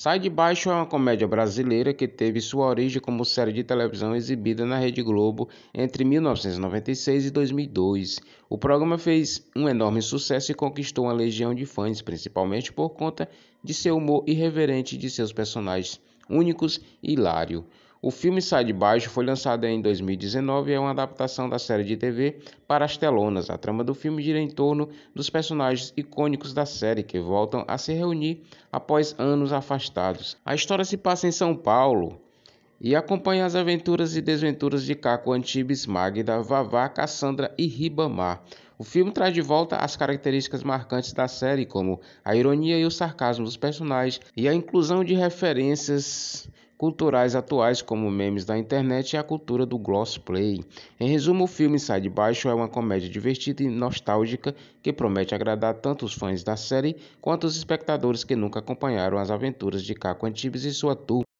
Sai de Baixo é uma comédia brasileira que teve sua origem como série de televisão exibida na Rede Globo entre 1996 e 2002. O programa fez um enorme sucesso e conquistou uma legião de fãs, principalmente por conta de seu humor irreverente e de seus personagens únicos e hilário. O filme Sai de Baixo foi lançado em 2019 e é uma adaptação da série de TV para as telonas. A trama do filme gira em torno dos personagens icônicos da série que voltam a se reunir após anos afastados. A história se passa em São Paulo e acompanha as aventuras e desventuras de Caco Antibes, Magda, Vavá, Cassandra e Ribamar. O filme traz de volta as características marcantes da série, como a ironia e o sarcasmo dos personagens e a inclusão de referências culturais atuais, como memes da internet e a cultura do gloss play. Em resumo, o filme Sai de Baixo é uma comédia divertida e nostálgica que promete agradar tanto os fãs da série quanto os espectadores que nunca acompanharam as aventuras de Caco Antibes e sua turma.